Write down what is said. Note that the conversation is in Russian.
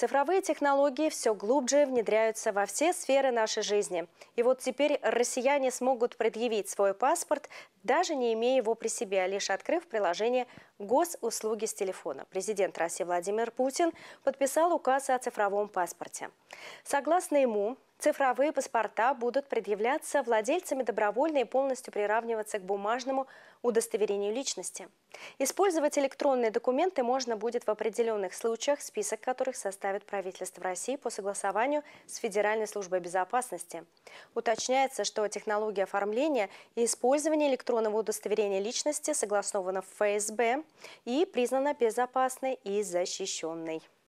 Цифровые технологии все глубже внедряются во все сферы нашей жизни. И вот теперь россияне смогут предъявить свой паспорт, даже не имея его при себе, а лишь открыв приложение «Госуслуги с телефона». Президент России Владимир Путин подписал указ о цифровом паспорте. Согласно ему, Цифровые паспорта будут предъявляться владельцами добровольно и полностью приравниваться к бумажному удостоверению личности. Использовать электронные документы можно будет в определенных случаях, список которых составит правительство России по согласованию с Федеральной службой безопасности. Уточняется, что технология оформления и использования электронного удостоверения личности согласована в ФСБ и признана безопасной и защищенной.